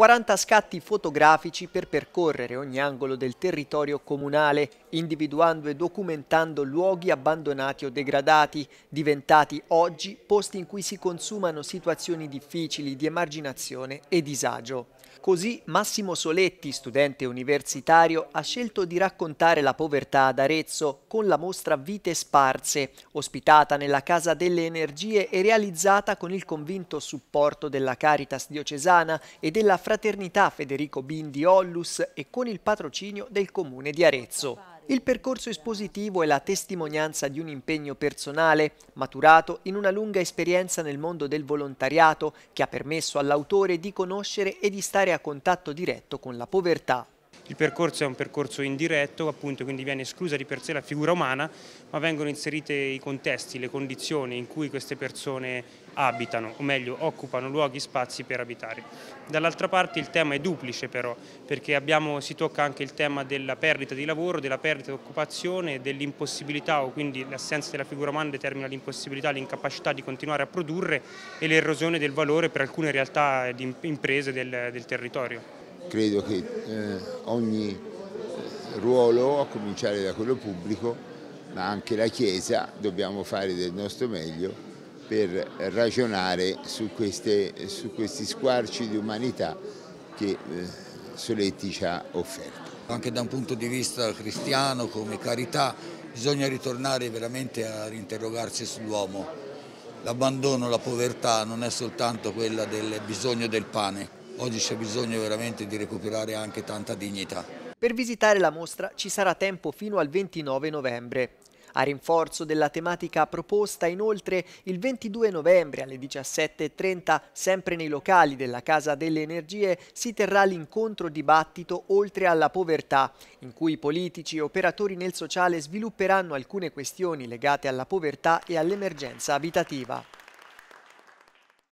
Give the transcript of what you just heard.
40 scatti fotografici per percorrere ogni angolo del territorio comunale, individuando e documentando luoghi abbandonati o degradati, diventati oggi posti in cui si consumano situazioni difficili di emarginazione e disagio. Così Massimo Soletti, studente universitario, ha scelto di raccontare la povertà ad Arezzo con la mostra Vite Sparse, ospitata nella Casa delle Energie e realizzata con il convinto supporto della Caritas diocesana e della Fraternità Federico Bindi Ollus e con il patrocinio del Comune di Arezzo. Il percorso espositivo è la testimonianza di un impegno personale, maturato in una lunga esperienza nel mondo del volontariato, che ha permesso all'autore di conoscere e di stare a contatto diretto con la povertà. Il percorso è un percorso indiretto, appunto, quindi viene esclusa di per sé la figura umana, ma vengono inserite i contesti, le condizioni in cui queste persone abitano, o meglio occupano luoghi, spazi per abitare. Dall'altra parte il tema è duplice però, perché abbiamo, si tocca anche il tema della perdita di lavoro, della perdita di occupazione, dell'impossibilità o quindi l'assenza della figura umana determina l'impossibilità, l'incapacità di continuare a produrre e l'erosione del valore per alcune realtà di imprese del, del territorio credo che eh, ogni eh, ruolo, a cominciare da quello pubblico, ma anche la Chiesa, dobbiamo fare del nostro meglio per ragionare su, queste, su questi squarci di umanità che eh, Soletti ci ha offerto. Anche da un punto di vista cristiano, come carità, bisogna ritornare veramente a interrogarsi sull'uomo. L'abbandono, la povertà non è soltanto quella del bisogno del pane, oggi c'è bisogno veramente di recuperare anche tanta dignità. Per visitare la mostra ci sarà tempo fino al 29 novembre. A rinforzo della tematica proposta, inoltre, il 22 novembre alle 17.30, sempre nei locali della Casa delle Energie, si terrà l'incontro dibattito Oltre alla povertà, in cui politici e operatori nel sociale svilupperanno alcune questioni legate alla povertà e all'emergenza abitativa.